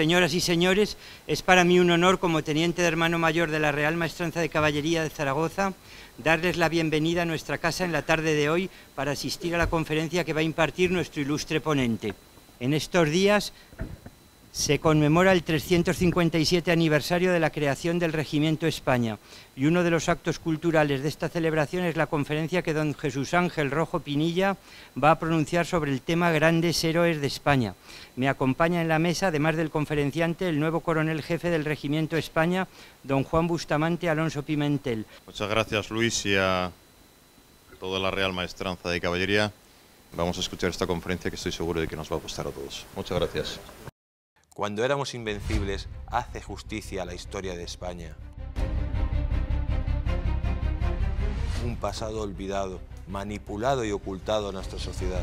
Señoras y señores, es para mí un honor como teniente de hermano mayor de la Real Maestranza de Caballería de Zaragoza darles la bienvenida a nuestra casa en la tarde de hoy para asistir a la conferencia que va a impartir nuestro ilustre ponente. En estos días se conmemora el 357 aniversario de la creación del Regimiento España y uno de los actos culturales de esta celebración es la conferencia que don Jesús Ángel Rojo Pinilla va a pronunciar sobre el tema Grandes Héroes de España. Me acompaña en la mesa, además del conferenciante, el nuevo coronel jefe del Regimiento España, don Juan Bustamante Alonso Pimentel. Muchas gracias Luis y a toda la Real Maestranza de Caballería. Vamos a escuchar esta conferencia que estoy seguro de que nos va a gustar a todos. Muchas gracias. Cuando éramos invencibles, hace justicia a la historia de España. Un pasado olvidado, manipulado y ocultado a nuestra sociedad.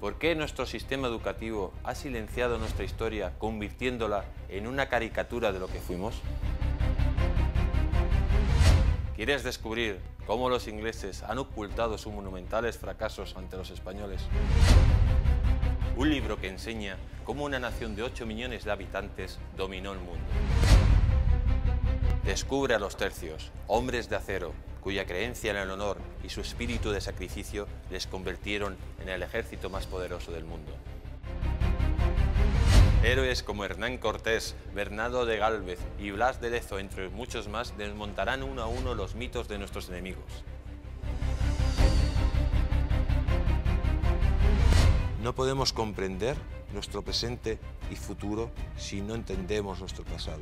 ¿Por qué nuestro sistema educativo ha silenciado nuestra historia, convirtiéndola en una caricatura de lo que fuimos? ¿Quieres descubrir cómo los ingleses han ocultado sus monumentales fracasos ante los españoles? un libro que enseña cómo una nación de 8 millones de habitantes dominó el mundo. Descubre a los tercios, hombres de acero, cuya creencia en el honor y su espíritu de sacrificio les convirtieron en el ejército más poderoso del mundo. Héroes como Hernán Cortés, Bernardo de Gálvez y Blas de Lezo, entre muchos más, desmontarán uno a uno los mitos de nuestros enemigos. No podemos comprender nuestro presente y futuro si no entendemos nuestro pasado.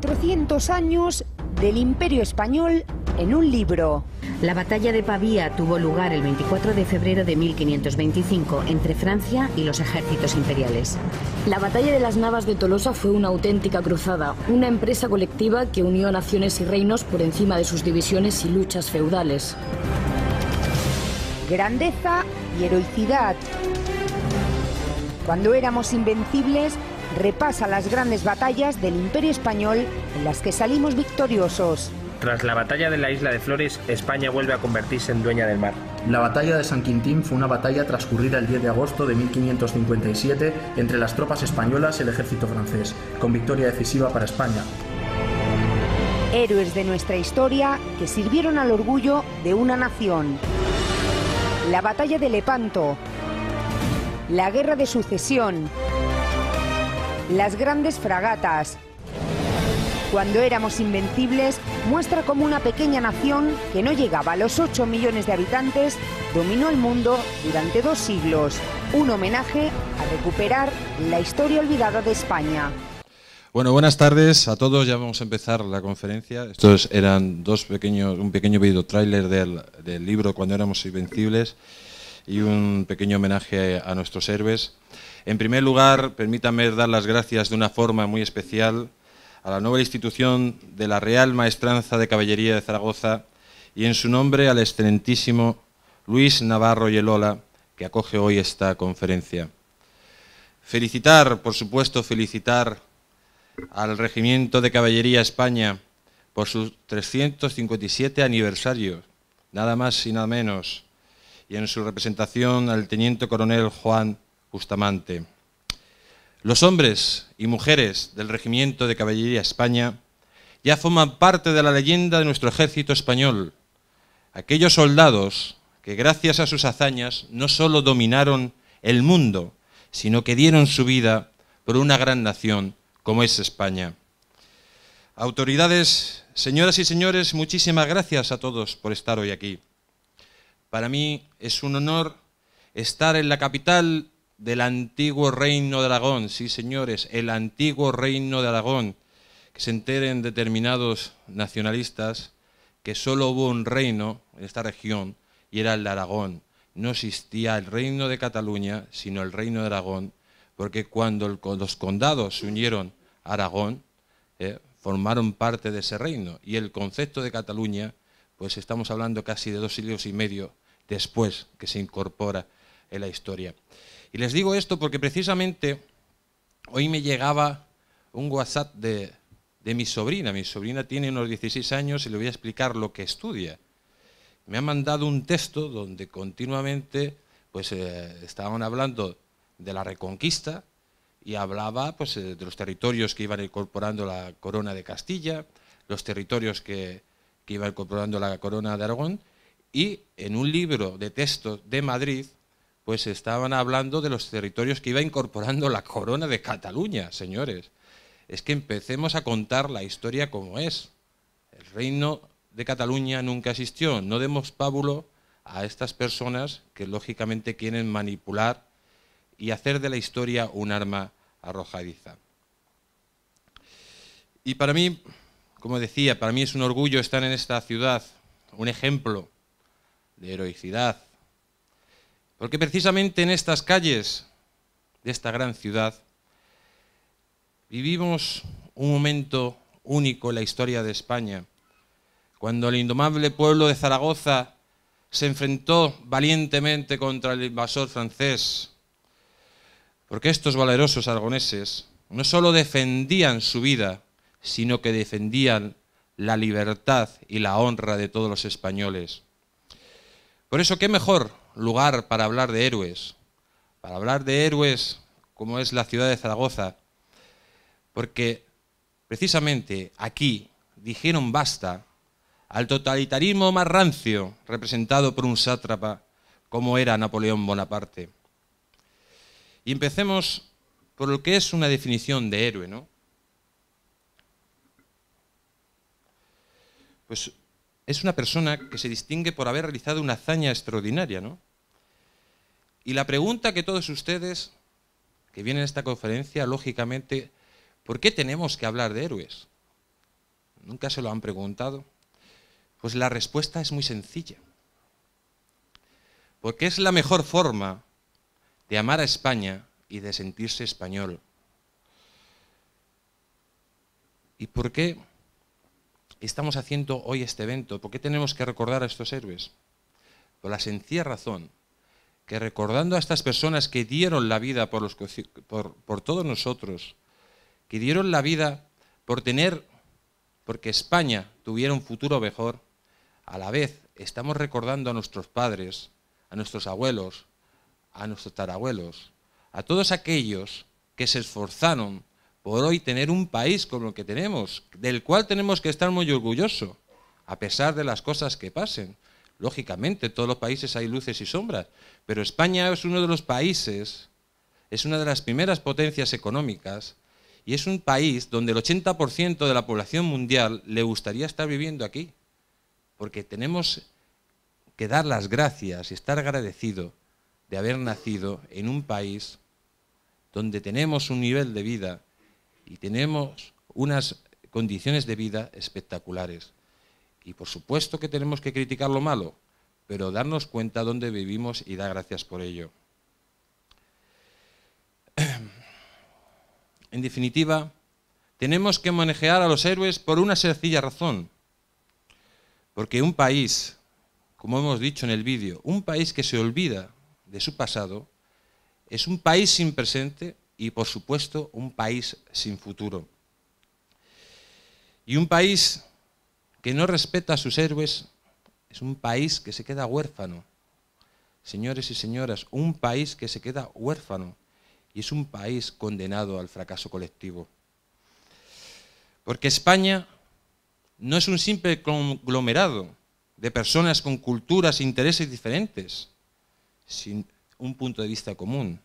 400 años del Imperio Español en un libro. La batalla de Pavía tuvo lugar el 24 de febrero de 1525 entre Francia y los ejércitos imperiales. La batalla de las Navas de Tolosa fue una auténtica cruzada, una empresa colectiva que unió naciones y reinos por encima de sus divisiones y luchas feudales. Grandeza y heroicidad. Cuando éramos invencibles, repasa las grandes batallas del Imperio Español en las que salimos victoriosos. Tras la batalla de la isla de Flores, España vuelve a convertirse en dueña del mar. La batalla de San Quintín fue una batalla transcurrida el 10 de agosto de 1557 entre las tropas españolas y el ejército francés, con victoria decisiva para España. Héroes de nuestra historia que sirvieron al orgullo de una nación. La batalla de Lepanto, la guerra de sucesión, las grandes fragatas. Cuando éramos invencibles, muestra cómo una pequeña nación que no llegaba a los 8 millones de habitantes dominó el mundo durante dos siglos. Un homenaje a recuperar la historia olvidada de España. Bueno, buenas tardes a todos. Ya vamos a empezar la conferencia. Estos eran dos pequeños, un pequeño video tráiler del, del, libro Cuando éramos invencibles y un pequeño homenaje a nuestros héroes. En primer lugar, permítanme dar las gracias de una forma muy especial a la nueva institución de la Real Maestranza de Caballería de Zaragoza y en su nombre al excelentísimo Luis Navarro Yelola, que acoge hoy esta conferencia. Felicitar, por supuesto, felicitar al Regimiento de Caballería España por su 357 aniversario, nada más y nada menos, y en su representación al Teniente Coronel Juan Bustamante. Los hombres y mujeres del Regimiento de Caballería España ya forman parte de la leyenda de nuestro ejército español, aquellos soldados que gracias a sus hazañas no solo dominaron el mundo, sino que dieron su vida por una gran nación como es España. Autoridades, señoras y señores, muchísimas gracias a todos por estar hoy aquí. Para mí es un honor estar en la capital del antiguo reino de Aragón, sí señores, el antiguo reino de Aragón, que se enteren determinados nacionalistas que solo hubo un reino en esta región y era el de Aragón. No existía el reino de Cataluña, sino el reino de Aragón, porque cuando los condados se unieron a Aragón, eh, formaron parte de ese reino. Y el concepto de Cataluña, pues estamos hablando casi de dos siglos y medio después que se incorpora en la historia. Y les digo esto porque precisamente hoy me llegaba un WhatsApp de, de mi sobrina. Mi sobrina tiene unos 16 años y le voy a explicar lo que estudia. Me ha mandado un texto donde continuamente pues, eh, estaban hablando de la reconquista y hablaba pues, eh, de los territorios que iban incorporando la corona de Castilla, los territorios que, que iba incorporando la corona de Aragón, y en un libro de texto de Madrid pues estaban hablando de los territorios que iba incorporando la corona de Cataluña, señores. Es que empecemos a contar la historia como es. El reino de Cataluña nunca existió. No demos pábulo a estas personas que lógicamente quieren manipular y hacer de la historia un arma arrojadiza. Y para mí, como decía, para mí es un orgullo estar en esta ciudad, un ejemplo de heroicidad, porque precisamente en estas calles de esta gran ciudad vivimos un momento único en la historia de España, cuando el indomable pueblo de Zaragoza se enfrentó valientemente contra el invasor francés, porque estos valerosos aragoneses no solo defendían su vida, sino que defendían la libertad y la honra de todos los españoles. Por eso, ¿qué mejor lugar para hablar de héroes, para hablar de héroes como es la ciudad de Zaragoza, porque precisamente aquí dijeron basta al totalitarismo más rancio representado por un sátrapa como era Napoleón Bonaparte. Y empecemos por lo que es una definición de héroe, ¿no? Pues es una persona que se distingue por haber realizado una hazaña extraordinaria, ¿no? Y la pregunta que todos ustedes que vienen a esta conferencia, lógicamente, ¿por qué tenemos que hablar de héroes? ¿Nunca se lo han preguntado? Pues la respuesta es muy sencilla. Porque es la mejor forma de amar a España y de sentirse español. ¿Y por qué? estamos haciendo hoy este evento? ¿Por qué tenemos que recordar a estos héroes? Por la sencilla razón que recordando a estas personas que dieron la vida por, los, por todos nosotros, que dieron la vida por tener, porque España tuviera un futuro mejor, a la vez estamos recordando a nuestros padres, a nuestros abuelos, a nuestros tarabuelos, a todos aquellos que se esforzaron por hoy tener un país como el que tenemos, del cual tenemos que estar muy orgulloso, a pesar de las cosas que pasen. Lógicamente, en todos los países hay luces y sombras, pero España es uno de los países, es una de las primeras potencias económicas y es un país donde el 80% de la población mundial le gustaría estar viviendo aquí, porque tenemos que dar las gracias y estar agradecido de haber nacido en un país donde tenemos un nivel de vida y tenemos unas condiciones de vida espectaculares. Y por supuesto que tenemos que criticar lo malo, pero darnos cuenta dónde vivimos y dar gracias por ello. En definitiva, tenemos que manejar a los héroes por una sencilla razón. Porque un país, como hemos dicho en el vídeo, un país que se olvida de su pasado, es un país sin presente y, por supuesto, un país sin futuro. Y un país que no respeta a sus héroes es un país que se queda huérfano. Señores y señoras, un país que se queda huérfano y es un país condenado al fracaso colectivo. Porque España no es un simple conglomerado de personas con culturas e intereses diferentes, sin un punto de vista común,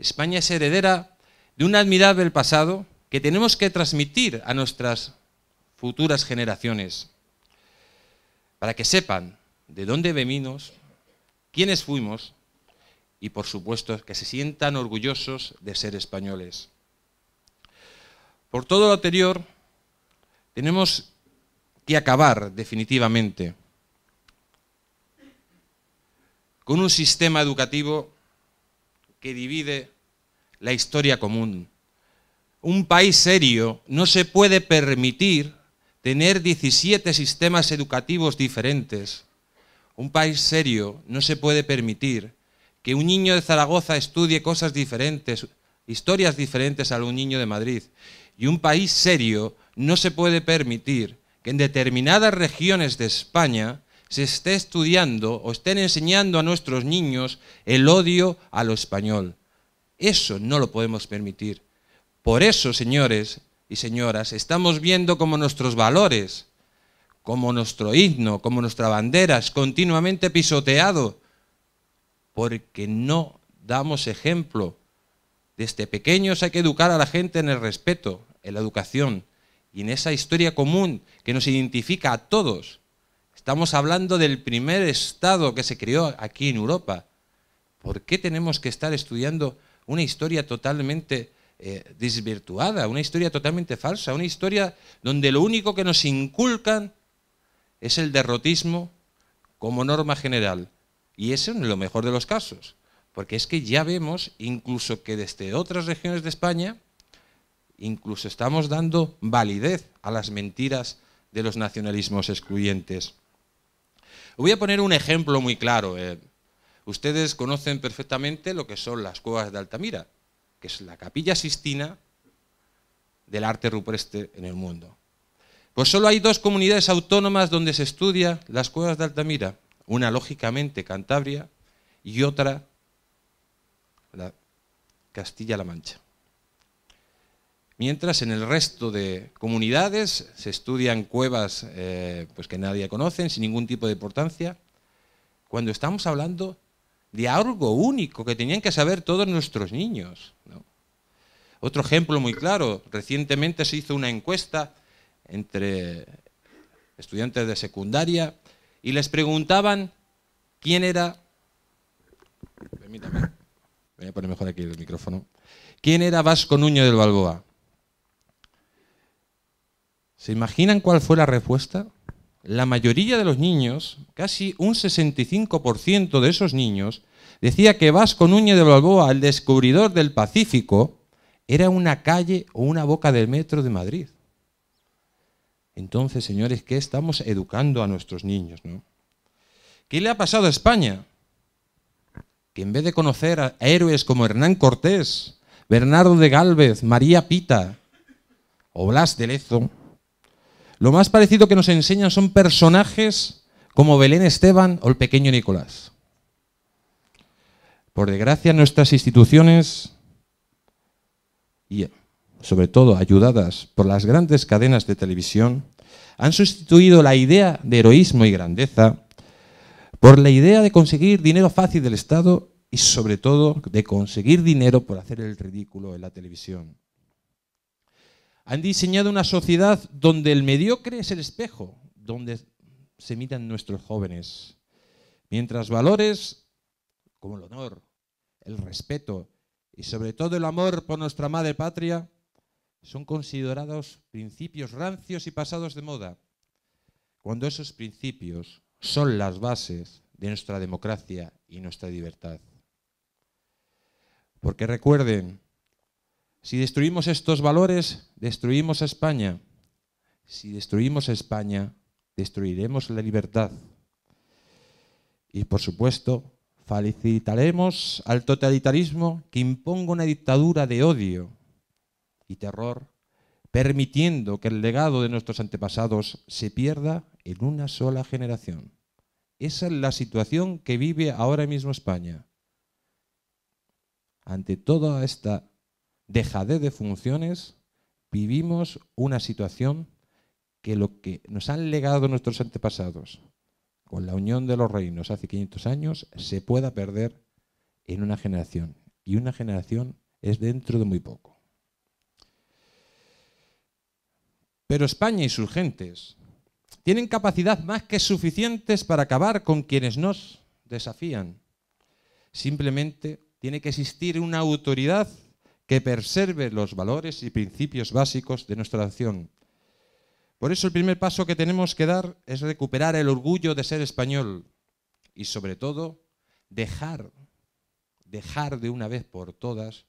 España es heredera de un admirable pasado que tenemos que transmitir a nuestras futuras generaciones, para que sepan de dónde venimos, quiénes fuimos y, por supuesto, que se sientan orgullosos de ser españoles. Por todo lo anterior, tenemos que acabar definitivamente con un sistema educativo que divide la historia común. Un país serio no se puede permitir tener 17 sistemas educativos diferentes. Un país serio no se puede permitir que un niño de Zaragoza estudie cosas diferentes, historias diferentes a un niño de Madrid. Y un país serio no se puede permitir que en determinadas regiones de España se esté estudiando o estén enseñando a nuestros niños el odio a lo español. Eso no lo podemos permitir. Por eso, señores y señoras, estamos viendo como nuestros valores, como nuestro himno, como nuestra bandera es continuamente pisoteado, porque no damos ejemplo. Desde pequeños hay que educar a la gente en el respeto, en la educación y en esa historia común que nos identifica a todos Estamos hablando del primer Estado que se creó aquí en Europa. ¿Por qué tenemos que estar estudiando una historia totalmente eh, desvirtuada, una historia totalmente falsa, una historia donde lo único que nos inculcan es el derrotismo como norma general? Y eso es lo mejor de los casos, porque es que ya vemos incluso que desde otras regiones de España, incluso estamos dando validez a las mentiras de los nacionalismos excluyentes voy a poner un ejemplo muy claro. Eh. ustedes conocen perfectamente lo que son las cuevas de Altamira, que es la capilla sistina del arte rupestre en el mundo. Pues solo hay dos comunidades autónomas donde se estudia las cuevas de Altamira, una lógicamente Cantabria y otra Castilla-La Mancha mientras en el resto de comunidades se estudian cuevas eh, pues que nadie conoce, sin ningún tipo de importancia, cuando estamos hablando de algo único que tenían que saber todos nuestros niños. Otro ejemplo muy claro, recientemente se hizo una encuesta entre estudiantes de secundaria y les preguntaban quién era, mejor aquí el micrófono, quién era Vasco Nuño del Balboa. ¿Se imaginan cuál fue la respuesta? La mayoría de los niños, casi un 65% de esos niños, decía que Vasco Núñez de Balboa, el descubridor del Pacífico, era una calle o una boca del metro de Madrid. Entonces, señores, ¿qué estamos educando a nuestros niños? ¿Qué le ha pasado a España? Que en vez de conocer a héroes como Hernán Cortés, Bernardo de Gálvez, María Pita o Blas de Lezo, lo más parecido que nos enseñan son personajes como Belén Esteban o el pequeño Nicolás. Por desgracia, nuestras instituciones, y sobre todo ayudadas por las grandes cadenas de televisión, han sustituido la idea de heroísmo y grandeza por la idea de conseguir dinero fácil del Estado y sobre todo de conseguir dinero por hacer el ridículo en la televisión. Han diseñado una sociedad donde el mediocre es el espejo, donde se imitan nuestros jóvenes. Mientras valores como el honor, el respeto y sobre todo el amor por nuestra madre patria son considerados principios rancios y pasados de moda, cuando esos principios son las bases de nuestra democracia y nuestra libertad. Porque recuerden, si destruimos estos valores, destruimos a España. Si destruimos a España, destruiremos la libertad. Y por supuesto, felicitaremos al totalitarismo que imponga una dictadura de odio y terror, permitiendo que el legado de nuestros antepasados se pierda en una sola generación. Esa es la situación que vive ahora mismo España. Ante toda esta dejadez de funciones, vivimos una situación que lo que nos han legado nuestros antepasados con la unión de los reinos hace 500 años se pueda perder en una generación. Y una generación es dentro de muy poco. Pero España y sus gentes tienen capacidad más que suficientes para acabar con quienes nos desafían. Simplemente tiene que existir una autoridad que preserve los valores y principios básicos de nuestra nación. Por eso el primer paso que tenemos que dar es recuperar el orgullo de ser español y sobre todo dejar, dejar de una vez por todas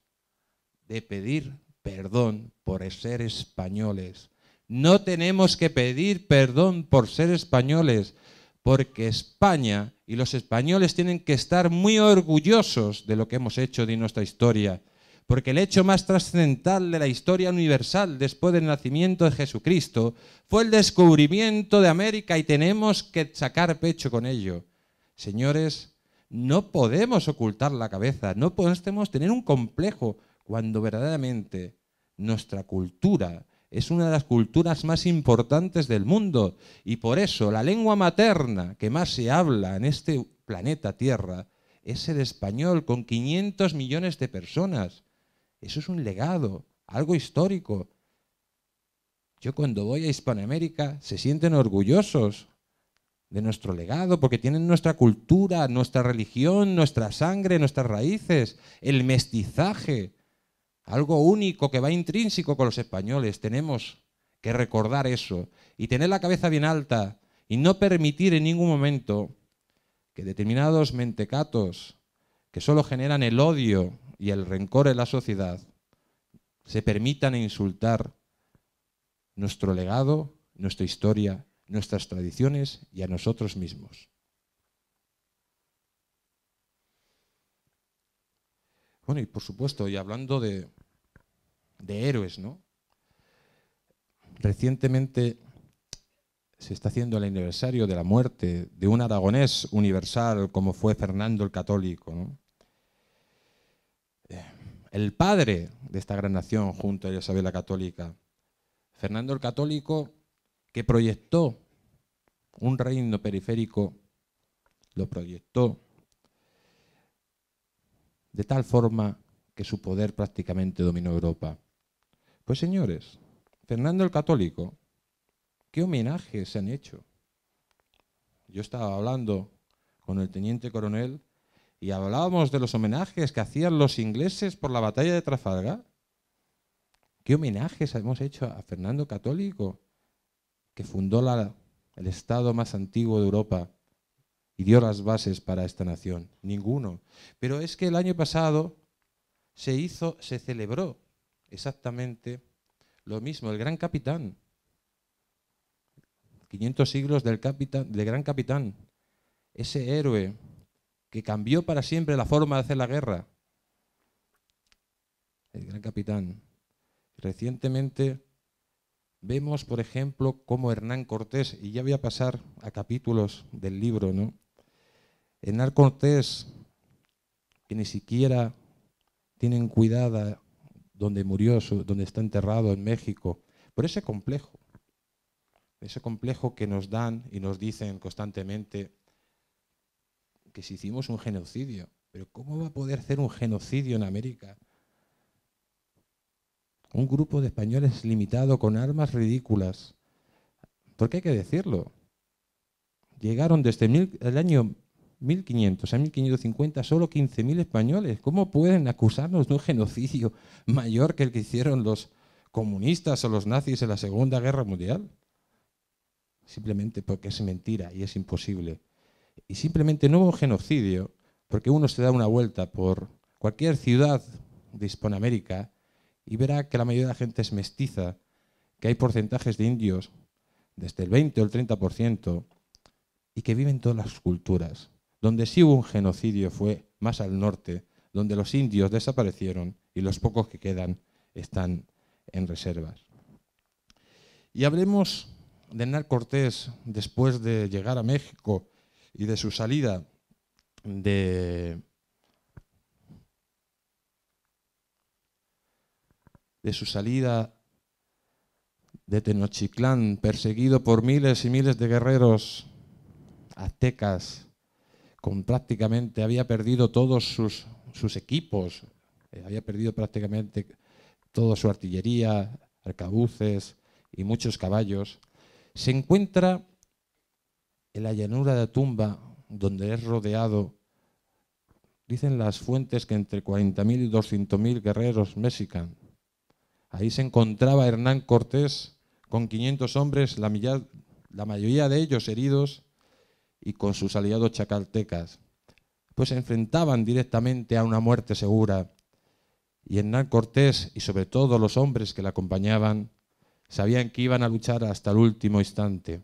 de pedir perdón por ser españoles. No tenemos que pedir perdón por ser españoles, porque España y los españoles tienen que estar muy orgullosos de lo que hemos hecho de nuestra historia porque el hecho más trascendental de la historia universal después del nacimiento de Jesucristo fue el descubrimiento de América y tenemos que sacar pecho con ello. Señores, no podemos ocultar la cabeza, no podemos tener un complejo cuando verdaderamente nuestra cultura es una de las culturas más importantes del mundo y por eso la lengua materna que más se habla en este planeta Tierra es el español con 500 millones de personas. Eso es un legado, algo histórico. Yo cuando voy a Hispanoamérica se sienten orgullosos de nuestro legado, porque tienen nuestra cultura, nuestra religión, nuestra sangre, nuestras raíces, el mestizaje, algo único que va intrínseco con los españoles. Tenemos que recordar eso y tener la cabeza bien alta y no permitir en ningún momento que determinados mentecatos que solo generan el odio y el rencor en la sociedad se permitan insultar nuestro legado, nuestra historia, nuestras tradiciones y a nosotros mismos. Bueno, y por supuesto, y hablando de, de héroes, ¿no? Recientemente se está haciendo el aniversario de la muerte de un aragonés universal como fue Fernando el Católico, ¿no? el padre de esta gran nación junto a Isabel la Católica, Fernando el Católico, que proyectó un reino periférico, lo proyectó de tal forma que su poder prácticamente dominó Europa. Pues señores, Fernando el Católico, ¿qué homenajes se han hecho? Yo estaba hablando con el teniente coronel y hablábamos de los homenajes que hacían los ingleses por la batalla de Trafalgar. ¿Qué homenajes hemos hecho a Fernando Católico, que fundó la, el Estado más antiguo de Europa y dio las bases para esta nación? Ninguno. Pero es que el año pasado se hizo, se celebró exactamente lo mismo, el Gran Capitán. 500 siglos del, capitán, del Gran Capitán, ese héroe que cambió para siempre la forma de hacer la guerra. El gran capitán. Recientemente vemos, por ejemplo, cómo Hernán Cortés, y ya voy a pasar a capítulos del libro, ¿no? Hernán Cortés, que ni siquiera tienen cuidada donde murió, donde está enterrado en México, por ese complejo, ese complejo que nos dan y nos dicen constantemente, que si hicimos un genocidio. Pero ¿cómo va a poder ser un genocidio en América? Un grupo de españoles limitado con armas ridículas. Porque hay que decirlo. Llegaron desde el año 1500 a 1550 solo 15.000 españoles. ¿Cómo pueden acusarnos de un genocidio mayor que el que hicieron los comunistas o los nazis en la Segunda Guerra Mundial? Simplemente porque es mentira y es imposible. Y simplemente no hubo genocidio, porque uno se da una vuelta por cualquier ciudad de Hispanoamérica y verá que la mayoría de la gente es mestiza, que hay porcentajes de indios desde el 20 o el 30% y que viven todas las culturas. Donde sí hubo un genocidio fue más al norte, donde los indios desaparecieron y los pocos que quedan están en reservas. Y hablemos de Hernán Cortés después de llegar a México y de su salida de, de su salida de Tenochtitlán, perseguido por miles y miles de guerreros aztecas, con prácticamente había perdido todos sus, equipos, eh, había perdido prácticamente toda su artillería, arcabuces y muchos caballos, se encuentra en la llanura de Tumba, donde es rodeado, dicen las fuentes que entre 40.000 y 200.000 guerreros mexicanos. Ahí se encontraba Hernán Cortés con 500 hombres, la, la mayoría de ellos heridos, y con sus aliados chacaltecas, pues se enfrentaban directamente a una muerte segura. Y Hernán Cortés y sobre todo los hombres que le acompañaban sabían que iban a luchar hasta el último instante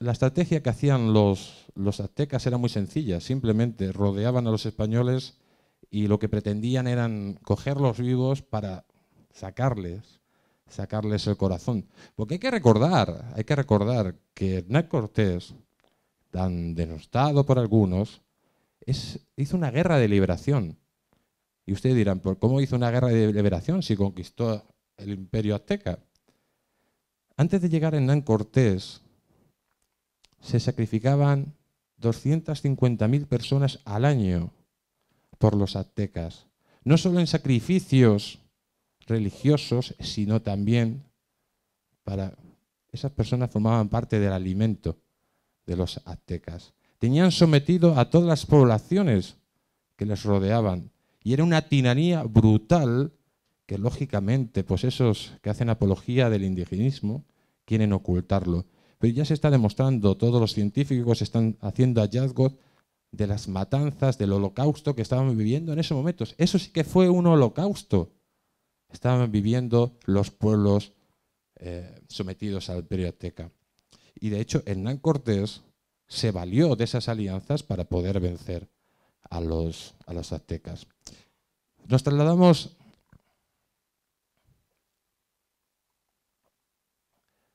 la estrategia que hacían los, los aztecas era muy sencilla, simplemente rodeaban a los españoles y lo que pretendían eran cogerlos vivos para sacarles, sacarles el corazón. Porque hay que recordar, hay que recordar que Hernán Cortés, tan denostado por algunos, es, hizo una guerra de liberación. Y ustedes dirán, ¿por cómo hizo una guerra de liberación si conquistó el imperio azteca? Antes de llegar Hernán Cortés, se sacrificaban 250.000 personas al año por los aztecas, no solo en sacrificios religiosos, sino también para... Esas personas formaban parte del alimento de los aztecas. Tenían sometido a todas las poblaciones que les rodeaban y era una tiranía brutal que lógicamente, pues esos que hacen apología del indigenismo quieren ocultarlo pero ya se está demostrando, todos los científicos están haciendo hallazgos de las matanzas, del holocausto que estaban viviendo en esos momentos. Eso sí que fue un holocausto. Estaban viviendo los pueblos eh, sometidos al Imperio Y de hecho, Hernán Cortés se valió de esas alianzas para poder vencer a los, a los aztecas. Nos trasladamos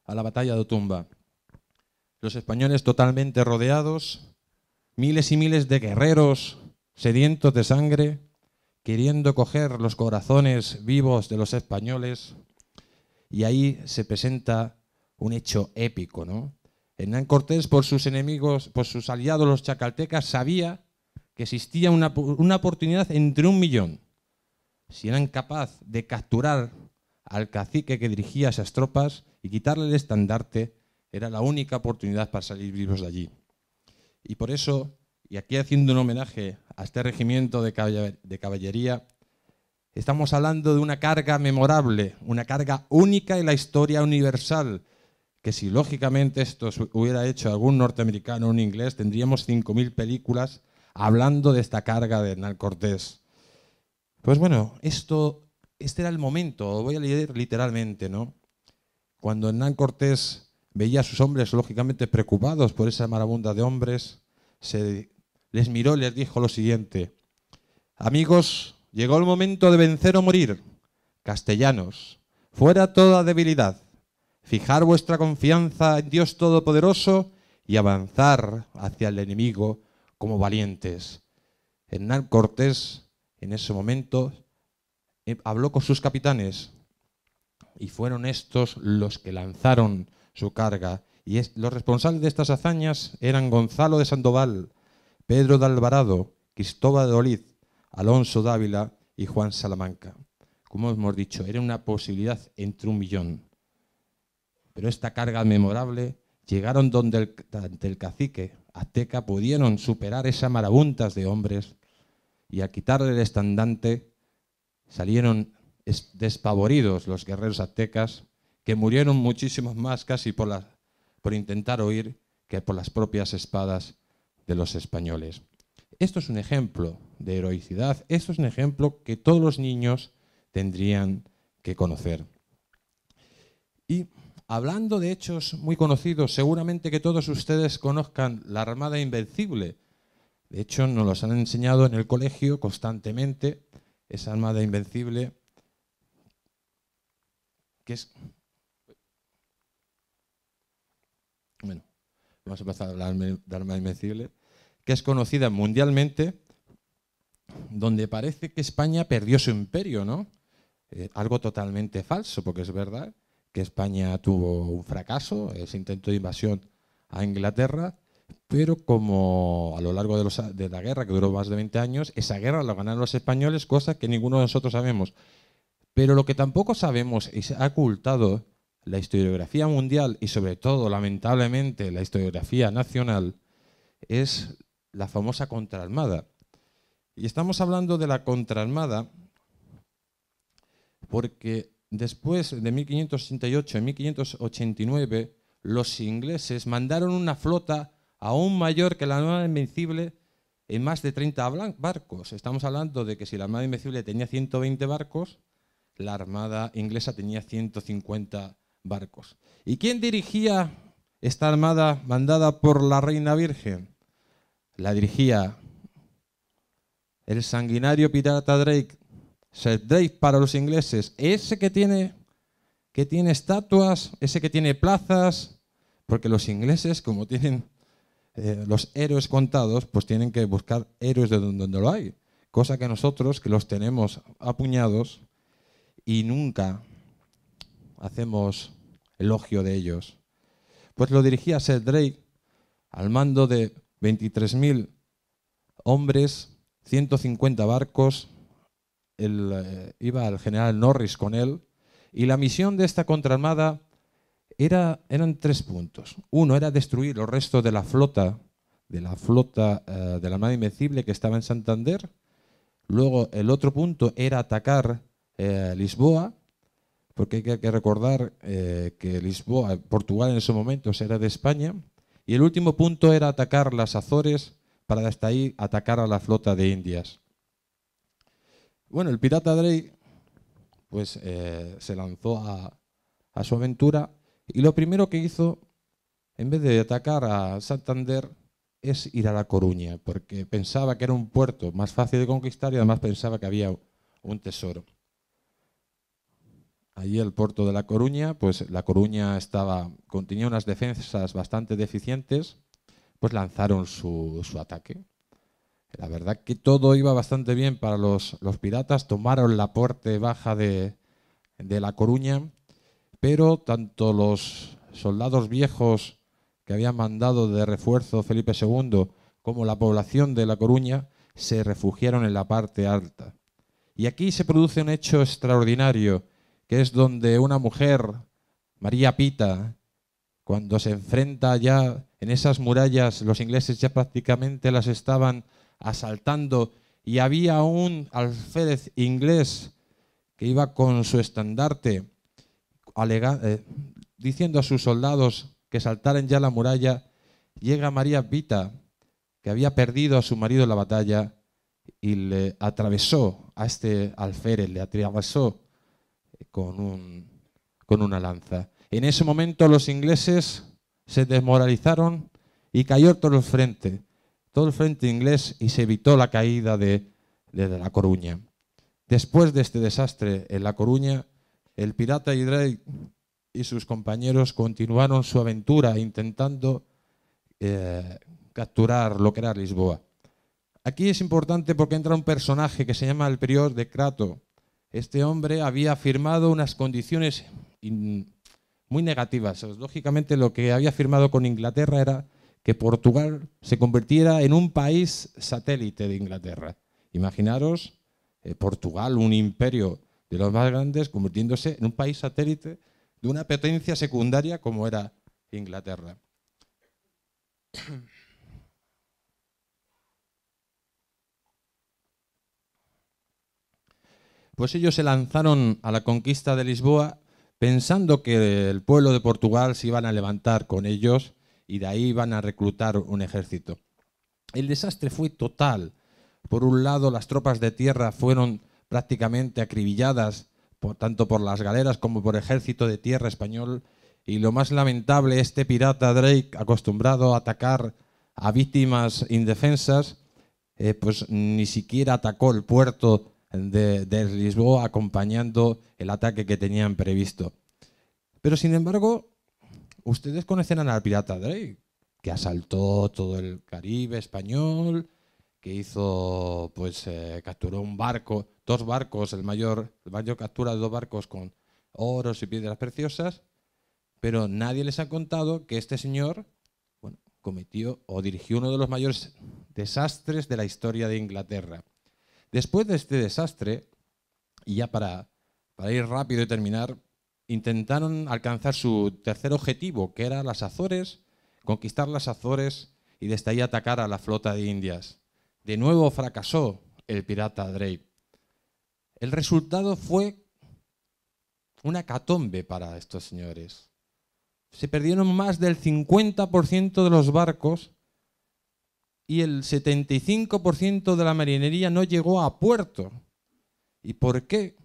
a la batalla de Tumba los españoles totalmente rodeados, miles y miles de guerreros sedientos de sangre, queriendo coger los corazones vivos de los españoles. Y ahí se presenta un hecho épico, ¿no? Hernán Cortés, por sus enemigos, por sus aliados los chacaltecas, sabía que existía una, una oportunidad entre un millón. Si eran capaz de capturar al cacique que dirigía esas tropas y quitarle el estandarte, era la única oportunidad para salir vivos de allí. Y por eso, y aquí haciendo un homenaje a este regimiento de caballería, estamos hablando de una carga memorable, una carga única en la historia universal, que si lógicamente esto hubiera hecho algún norteamericano o un inglés, tendríamos 5.000 películas hablando de esta carga de Hernán Cortés. Pues bueno, esto, este era el momento, voy a leer literalmente, ¿no? Cuando Hernán Cortés Veía a sus hombres lógicamente preocupados por esa marabunda de hombres. Se les miró y les dijo lo siguiente. Amigos, llegó el momento de vencer o morir. Castellanos, fuera toda debilidad. Fijar vuestra confianza en Dios Todopoderoso y avanzar hacia el enemigo como valientes. Hernán Cortés en ese momento eh, habló con sus capitanes y fueron estos los que lanzaron su carga. Y los responsables de estas hazañas eran Gonzalo de Sandoval, Pedro de Alvarado, Cristóbal de Oliz, Alonso Dávila y Juan Salamanca. Como hemos dicho, era una posibilidad entre un millón. Pero esta carga memorable llegaron donde el, ante el cacique azteca pudieron superar esas marabuntas de hombres y al quitarle el estandante salieron despavoridos los guerreros aztecas que murieron muchísimos más casi por, por intentar oír que por las propias espadas de los españoles. Esto es un ejemplo de heroicidad, esto es un ejemplo que todos los niños tendrían que conocer. Y hablando de hechos muy conocidos, seguramente que todos ustedes conozcan la Armada Invencible. De hecho, nos los han enseñado en el colegio constantemente, esa Armada Invencible, que es Bueno, vamos a pasar a hablar de arma invencible, que es conocida mundialmente, donde parece que España perdió su imperio, ¿no? Eh, algo totalmente falso, porque es verdad que España tuvo un fracaso, ese intento de invasión a Inglaterra, pero como a lo largo de, de, la guerra, que duró más de 20 años, esa guerra la ganaron los españoles, cosa que ninguno de nosotros sabemos. Pero lo que tampoco sabemos y se ha ocultado la historiografía mundial y sobre todo, lamentablemente, la historiografía nacional es la famosa contraarmada. Y estamos hablando de la contraarmada porque después de 1588 y 1589 los ingleses mandaron una flota aún mayor que la Armada Invencible en más de 30 barcos. Estamos hablando de que si la Armada Invencible tenía 120 barcos, la Armada inglesa tenía 150 barcos. ¿Y quién dirigía esta armada mandada por la Reina Virgen? La dirigía el sanguinario pirata Drake, Sir Drake para los ingleses, ese que tiene, que tiene estatuas, ese que tiene plazas, porque los ingleses, como tienen eh, los héroes contados, pues tienen que buscar héroes de donde lo hay, cosa que nosotros, que los tenemos apuñados, y nunca hacemos elogio de ellos, pues lo dirigía Seth Drake al mando de 23.000 hombres, 150 barcos, eh, iba el general Norris con él, y la misión de esta contraarmada era, eran tres puntos. Uno era destruir los restos de la flota, de la flota eh, de la Armada Invencible que estaba en Santander. Luego el otro punto era atacar eh, Lisboa porque hay que recordar eh, que Lisboa, Portugal en ese momento era de España, y el último punto era atacar las Azores para hasta ahí atacar a la flota de Indias. Bueno, el pirata Drake pues, eh, se lanzó a su aventura y lo primero que hizo, en vez de atacar a Santander, es ir a La Coruña, porque pensaba que era un puerto más fácil de conquistar y además pensaba que había un tesoro allí el puerto de La Coruña, pues La Coruña estaba, tenía unas defensas bastante deficientes, pues lanzaron su, ataque. La verdad que todo iba bastante bien para los, piratas, tomaron la parte baja de, de La Coruña, pero tanto los soldados viejos que habían mandado de refuerzo Felipe II como la población de La Coruña se refugiaron en la parte alta. Y aquí se produce un hecho extraordinario que es donde una mujer, María Pita, cuando se enfrenta ya en esas murallas, los ingleses ya prácticamente las estaban asaltando y había un alférez inglés que iba con su estandarte eh, diciendo a sus soldados que saltaran ya la muralla, llega María Pita, que había perdido a su marido en la batalla, y le atravesó a este alférez, le atravesó con, una lanza. En ese momento los ingleses se desmoralizaron y cayó todo el frente, todo el frente inglés y se evitó la caída de, La Coruña. Después de este desastre en La Coruña, el pirata Drake y sus compañeros continuaron su aventura intentando eh, capturar lo que era Lisboa. Aquí es importante porque entra un personaje que se llama el prior de Crato, este hombre había firmado unas condiciones muy negativas. Lógicamente lo que había firmado con Inglaterra era que Portugal se convirtiera en un país satélite de Inglaterra. Imaginaros eh, Portugal, un imperio de los más grandes, convirtiéndose en un país satélite de una potencia secundaria como era Inglaterra. Pues ellos se lanzaron a la conquista de Lisboa pensando que el pueblo de Portugal se iban a levantar con ellos y de ahí iban a reclutar un ejército. El desastre fue total. Por un lado, las tropas de tierra fueron prácticamente acribilladas tanto por las galeras como por ejército de tierra español. Y lo más lamentable, este pirata Drake, acostumbrado a atacar a víctimas indefensas, eh, pues ni siquiera atacó el puerto de, Lisboa acompañando el ataque que tenían previsto. Pero sin embargo, ustedes conocen al pirata Drake, que asaltó todo el Caribe español, que hizo, pues, eh, capturó un barco, dos barcos, el mayor, el mayor captura de dos barcos con oros y piedras preciosas, pero nadie les ha contado que este señor cometió o dirigió uno de los mayores desastres de la historia de Inglaterra. Después de este desastre, y ya para, ir rápido y terminar, intentaron alcanzar su tercer objetivo, que era las Azores, conquistar las Azores y desde ahí atacar a la flota de Indias. De nuevo fracasó el pirata Drake. El resultado fue una catombe para estos señores. Se perdieron más del 50% de los barcos y el 75% de la marinería no llegó a puerto. ¿Y por qué?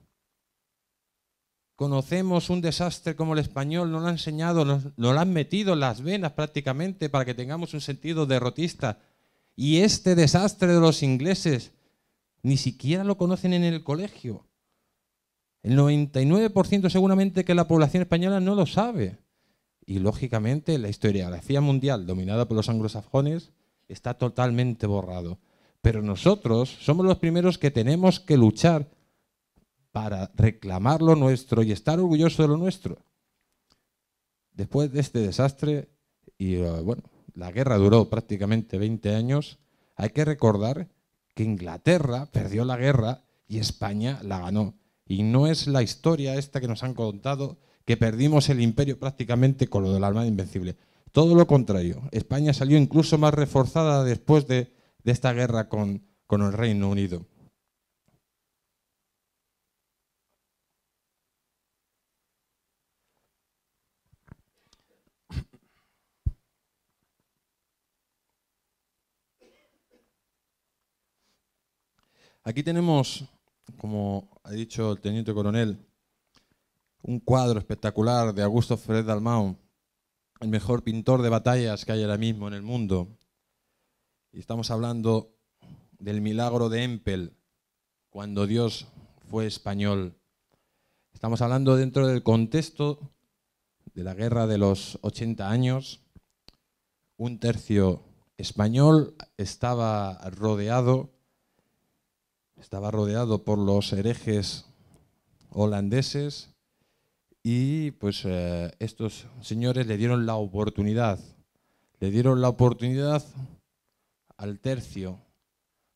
Conocemos un desastre como el español, no lo han enseñado, no lo han metido las venas prácticamente para que tengamos un sentido derrotista. Y este desastre de los ingleses ni siquiera lo conocen en el colegio. El 99% seguramente que la población española no lo sabe. Y lógicamente la historia la historiografía mundial dominada por los anglosajones está totalmente borrado. Pero nosotros somos los primeros que tenemos que luchar para reclamar lo nuestro y estar orgullosos de lo nuestro. Después de este desastre, y eh, bueno, la guerra duró prácticamente 20 años, hay que recordar que Inglaterra perdió la guerra y España la ganó. Y no es la historia esta que nos han contado que perdimos el imperio prácticamente con lo del alma invencible. Todo lo contrario, España salió incluso más reforzada después de, esta guerra con, el Reino Unido. Aquí tenemos, como ha dicho el teniente coronel, un cuadro espectacular de Augusto Fred Dalmau, el mejor pintor de batallas que hay ahora mismo en el mundo. Y estamos hablando del milagro de Empel, cuando Dios fue español. Estamos hablando dentro del contexto de la guerra de los 80 años. Un tercio español estaba rodeado, estaba rodeado por los herejes holandeses, y pues eh, estos señores le dieron la oportunidad, le dieron la oportunidad al tercio,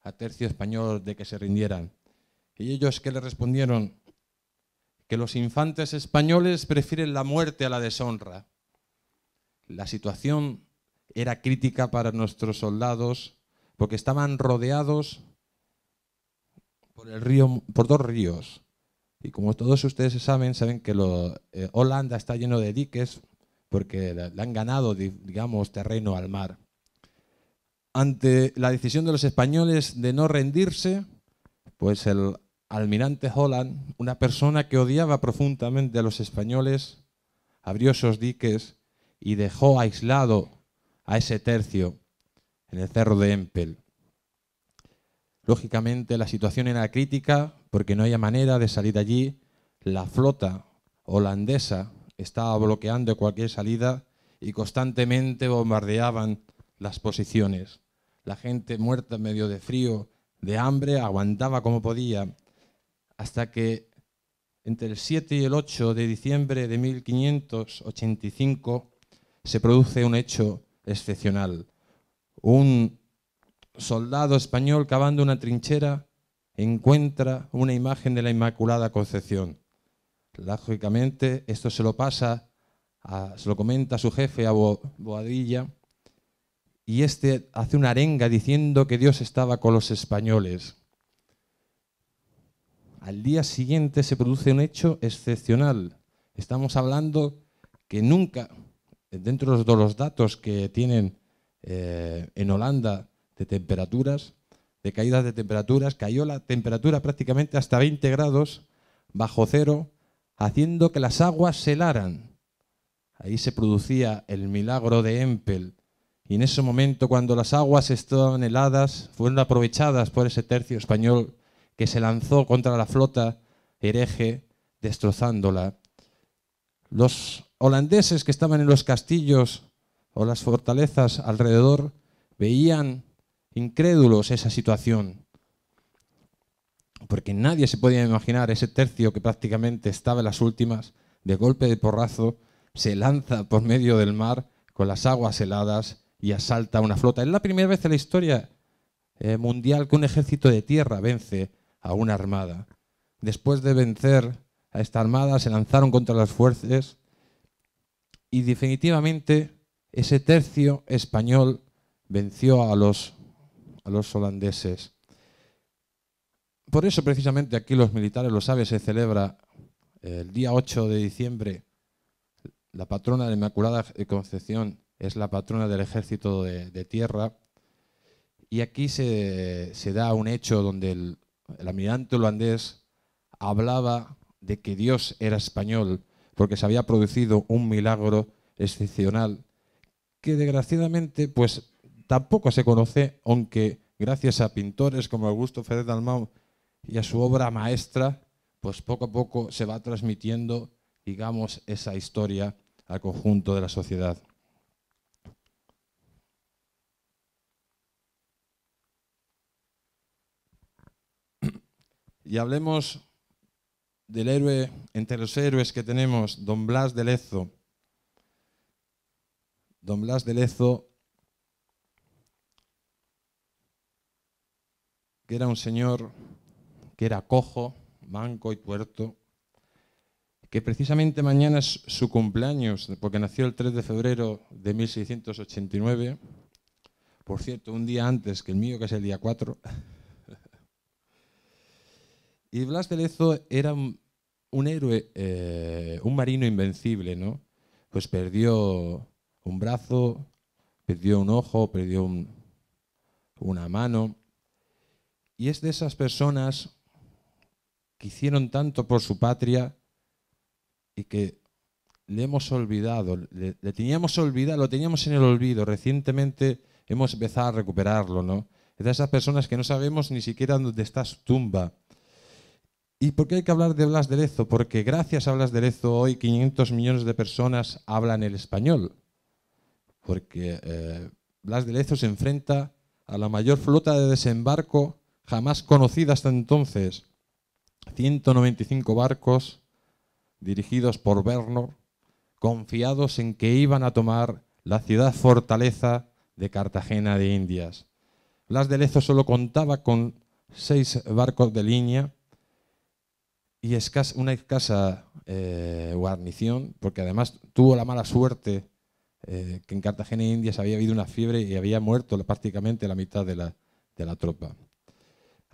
a tercio español de que se rindieran. Y ellos que le respondieron que los infantes españoles prefieren la muerte a la deshonra. La situación era crítica para nuestros soldados porque estaban rodeados por, el río, por dos ríos, y como todos ustedes saben, saben que lo, eh, Holanda está lleno de diques porque le han ganado, digamos, terreno al mar. Ante la decisión de los españoles de no rendirse, pues el almirante Holland, una persona que odiaba profundamente a los españoles, abrió esos diques y dejó aislado a ese tercio en el cerro de Empel. Lógicamente la situación era crítica, porque no había manera de salir allí. La flota holandesa estaba bloqueando cualquier salida y constantemente bombardeaban las posiciones. La gente muerta en medio de frío, de hambre, aguantaba como podía, hasta que entre el 7 y el 8 de diciembre de 1585 se produce un hecho excepcional. Un soldado español cavando una trinchera encuentra una imagen de la Inmaculada Concepción. Lógicamente, esto se lo pasa, se lo comenta a su jefe, a Boadilla, y este hace una arenga diciendo que Dios estaba con los españoles. Al día siguiente se produce un hecho excepcional. Estamos hablando que nunca, dentro de los datos que tienen eh, en Holanda de temperaturas, de caídas de temperaturas, cayó la temperatura prácticamente hasta 20 grados bajo cero, haciendo que las aguas se helaran. Ahí se producía el milagro de Empel. Y en ese momento, cuando las aguas estaban heladas, fueron aprovechadas por ese tercio español que se lanzó contra la flota hereje, destrozándola. Los holandeses que estaban en los castillos o las fortalezas alrededor veían incrédulos esa situación, porque nadie se podía imaginar ese tercio que prácticamente estaba en las últimas, de golpe de porrazo, se lanza por medio del mar con las aguas heladas y asalta una flota. Es la primera vez en la historia eh, mundial que un ejército de tierra vence a una armada. Después de vencer a esta armada, se lanzaron contra las fuerzas y definitivamente ese tercio español venció a los los holandeses. Por eso precisamente aquí los militares lo saben, se celebra el día 8 de diciembre, la patrona de la Inmaculada Concepción es la patrona del ejército de, tierra, y aquí se, da un hecho donde el almirante holandés hablaba de que Dios era español, porque se había producido un milagro excepcional que desgraciadamente pues tampoco se conoce, aunque gracias a pintores como Augusto Ferrer Dalmau y a su obra maestra, pues poco a poco se va transmitiendo, digamos, esa historia al conjunto de la sociedad. Y hablemos del héroe, entre los héroes que tenemos, don Blas de Lezo. Don Blas de Lezo que era un señor que era cojo, banco y tuerto, que precisamente mañana es su cumpleaños, porque nació el 3 de febrero de 1689, por cierto, un día antes que el mío, que es el día 4. y Blas de Lezo era un, héroe, eh, un marino invencible, ¿no? Pues perdió un brazo, perdió un ojo, perdió una mano, y es de esas personas que hicieron tanto por su patria y que le hemos olvidado, le, teníamos olvidado, lo teníamos en el olvido, recientemente hemos empezado a recuperarlo, ¿no? Es de esas personas que no sabemos ni siquiera dónde está su tumba. ¿Y por qué hay que hablar de Blas de Lezo? Porque gracias a Blas de Lezo hoy 500 millones de personas hablan el español. Porque eh, Blas de Lezo se enfrenta a la mayor flota de desembarco jamás conocida hasta entonces. 195 barcos dirigidos por Bernor, confiados en que iban a tomar la ciudad fortaleza de Cartagena de Indias. Blas de Lezo solo contaba con seis barcos de línea y una escasa eh, guarnición, porque además tuvo la mala suerte eh, que en Cartagena de Indias había habido una fiebre y había muerto prácticamente la mitad de la tropa.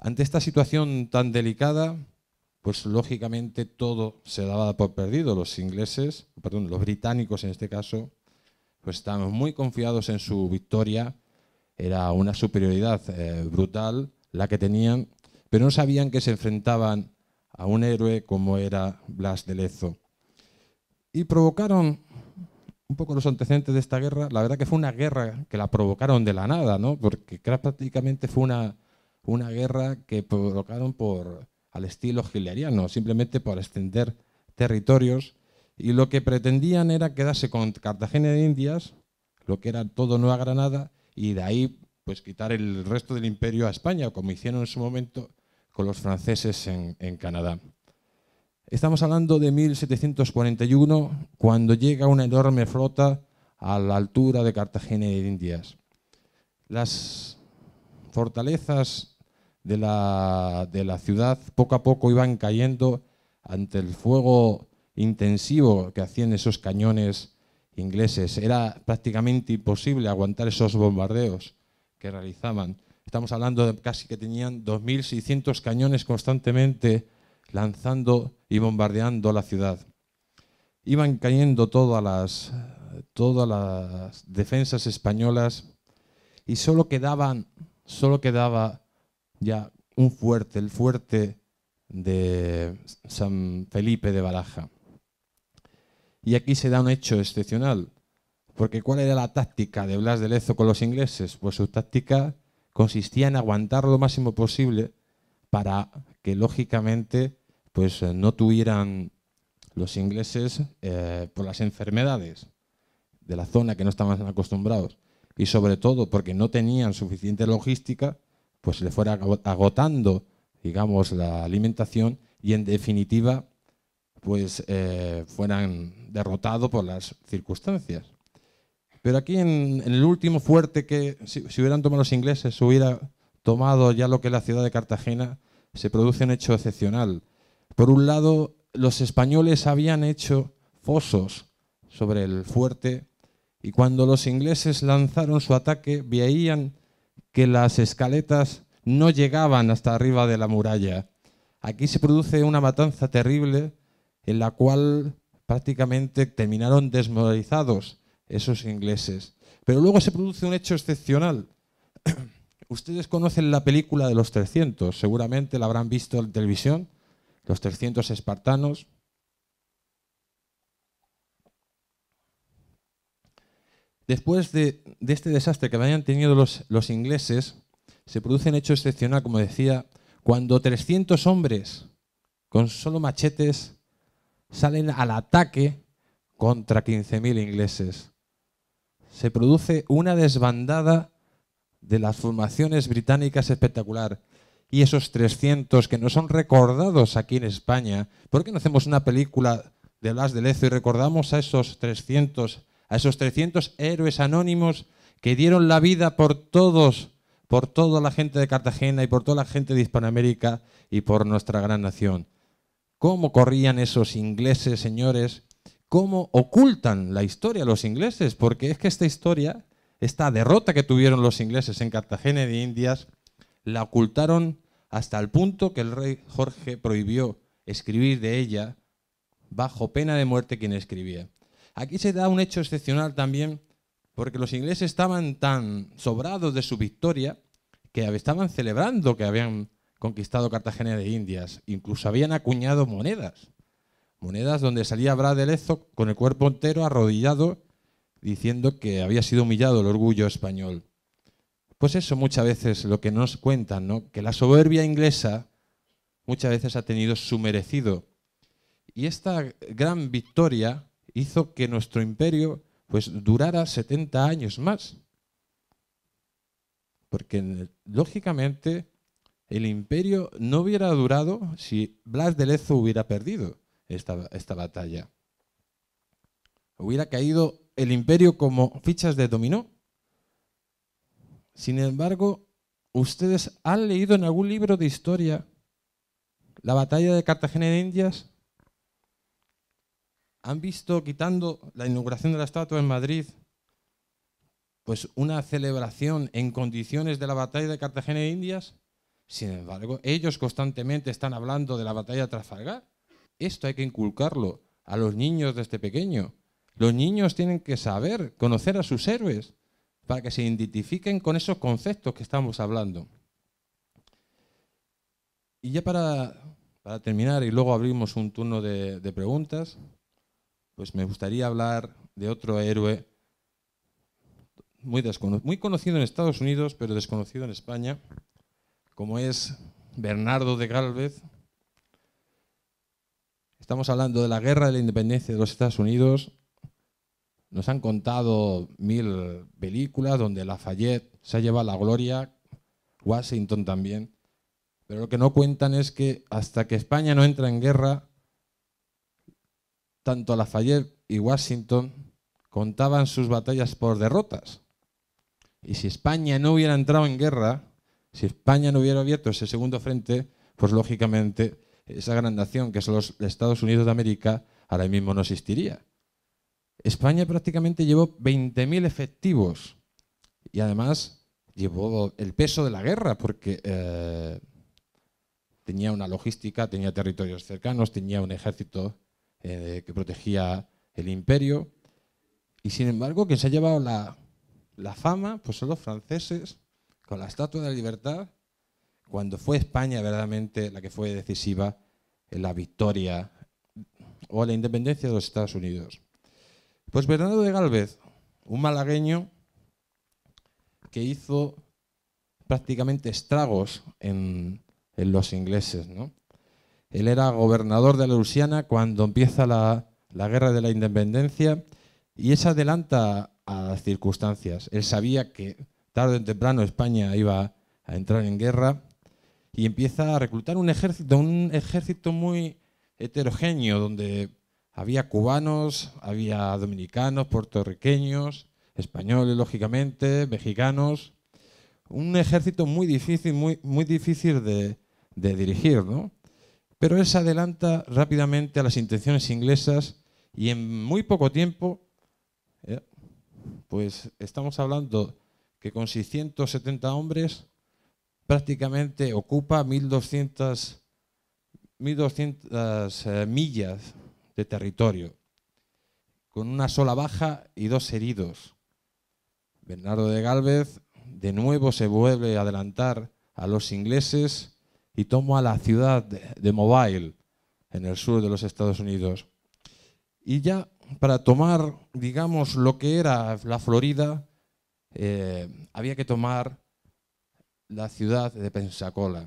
Ante esta situación tan delicada, pues lógicamente todo se daba por perdido. Los ingleses, perdón, los británicos en este caso, pues estaban muy confiados en su victoria. Era una superioridad eh, brutal la que tenían, pero no sabían que se enfrentaban a un héroe como era Blas de Lezo. Y provocaron un poco los antecedentes de esta guerra. La verdad que fue una guerra que la provocaron de la nada, ¿no? porque prácticamente fue una una guerra que provocaron por, al estilo hitleriano, simplemente por extender territorios, y lo que pretendían era quedarse con Cartagena de Indias, lo que era todo Nueva Granada, y de ahí pues quitar el resto del imperio a España, como hicieron en su momento con los franceses en, en Canadá. Estamos hablando de 1741, cuando llega una enorme flota a la altura de Cartagena de Indias. Las fortalezas de la, ciudad poco a poco iban cayendo ante el fuego intensivo que hacían esos cañones ingleses. Era prácticamente imposible aguantar esos bombardeos que realizaban. Estamos hablando de casi que tenían 2.600 cañones constantemente lanzando y bombardeando la ciudad. Iban cayendo todas las, todas las defensas españolas y solo quedaban, solo quedaba ya un fuerte, el fuerte de San Felipe de Baraja. Y aquí se da un hecho excepcional, porque ¿cuál era la táctica de Blas de Lezo con los ingleses? Pues su táctica consistía en aguantar lo máximo posible para que lógicamente pues, eh, no tuvieran los ingleses eh, por las enfermedades de la zona que no estaban acostumbrados y sobre todo porque no tenían suficiente logística pues le fuera agotando, digamos, la alimentación y en definitiva, pues eh, fueran derrotados por las circunstancias. Pero aquí en, el último fuerte que si, hubieran tomado los ingleses, hubiera tomado ya lo que es la ciudad de Cartagena, se produce un hecho excepcional. Por un lado, los españoles habían hecho fosos sobre el fuerte y cuando los ingleses lanzaron su ataque, veían que las escaletas no llegaban hasta arriba de la muralla. Aquí se produce una matanza terrible en la cual prácticamente terminaron desmoralizados esos ingleses. Pero luego se produce un hecho excepcional. Ustedes conocen la película de los 300, seguramente la habrán visto en televisión, los 300 espartanos, Después de, este desastre que habían tenido los, ingleses, se produce un hecho excepcional, como decía, cuando 300 hombres con solo machetes salen al ataque contra 15.000 ingleses. Se produce una desbandada de las formaciones británicas espectacular. Y esos 300 que no son recordados aquí en España, ¿por qué no hacemos una película de Blas de Lezo y recordamos a esos 300 a esos 300 héroes anónimos que dieron la vida por todos, por toda la gente de Cartagena y por toda la gente de Hispanoamérica y por nuestra gran nación. ¿Cómo corrían esos ingleses, señores? ¿Cómo ocultan la historia los ingleses? Porque es que esta historia, esta derrota que tuvieron los ingleses en Cartagena de Indias, la ocultaron hasta el punto que el rey Jorge prohibió escribir de ella bajo pena de muerte quien escribía. Aquí se da un hecho excepcional también, porque los ingleses estaban tan sobrados de su victoria que estaban celebrando que habían conquistado Cartagena de Indias. Incluso habían acuñado monedas. Monedas donde salía Brad de Lezo con el cuerpo entero arrodillado diciendo que había sido humillado el orgullo español. Pues eso muchas veces lo que nos cuentan, ¿no? que la soberbia inglesa muchas veces ha tenido su merecido. Y esta gran victoria hizo que nuestro imperio pues durara 70 años más. Porque lógicamente el imperio no hubiera durado si Blas de Lezo hubiera perdido esta, esta batalla. Hubiera caído el imperio como fichas de dominó. Sin embargo, ustedes han leído en algún libro de historia la batalla de Cartagena de Indias han visto, quitando la inauguración de la estatua en Madrid, pues una celebración en condiciones de la batalla de Cartagena de Indias. Sin embargo, ellos constantemente están hablando de la batalla de Trafalgar. Esto hay que inculcarlo a los niños desde este pequeño. Los niños tienen que saber, conocer a sus héroes, para que se identifiquen con esos conceptos que estamos hablando. Y ya para, terminar, y luego abrimos un turno de preguntas, pues me gustaría hablar de otro héroe muy, muy conocido en Estados Unidos, pero desconocido en España, como es Bernardo de Galvez. Estamos hablando de la guerra de la independencia de los Estados Unidos. Nos han contado mil películas donde Lafayette se ha llevado la gloria, Washington también. Pero lo que no cuentan es que hasta que España no entra en guerra, tanto Lafayette y Washington contaban sus batallas por derrotas. Y si España no hubiera entrado en guerra, si España no hubiera abierto ese segundo frente, pues lógicamente esa gran nación que son los Estados Unidos de América ahora mismo no existiría. España prácticamente llevó 20.000 efectivos y además llevó el peso de la guerra porque eh, tenía una logística, tenía territorios cercanos, tenía un ejército eh, que protegía el imperio. Y sin embargo, quien se ha llevado la, fama pues son los franceses con la Estatua de la Libertad, cuando fue España verdaderamente la que fue decisiva en la victoria o la independencia de los Estados Unidos. Pues Bernardo de Galvez, un malagueño que hizo prácticamente estragos en, en los ingleses, ¿no? Él era gobernador de la Lusiana cuando empieza la, guerra de la independencia y se adelanta a las circunstancias. Él sabía que tarde o temprano España iba a entrar en guerra y empieza a reclutar un ejército, un ejército muy heterogéneo, donde había cubanos, había dominicanos, puertorriqueños, españoles, lógicamente, mexicanos. Un ejército muy difícil, muy, muy difícil de, de dirigir, ¿no? Pero él se adelanta rápidamente a las intenciones inglesas y en muy poco tiempo, eh, pues estamos hablando que con 670 hombres prácticamente ocupa 1.200, 1200 eh, millas de territorio, con una sola baja y dos heridos. Bernardo de Galvez de nuevo se vuelve a adelantar a los ingleses y a la ciudad de Mobile, en el sur de los Estados Unidos. Y ya para tomar, digamos, lo que era la Florida, eh, había que tomar la ciudad de Pensacola.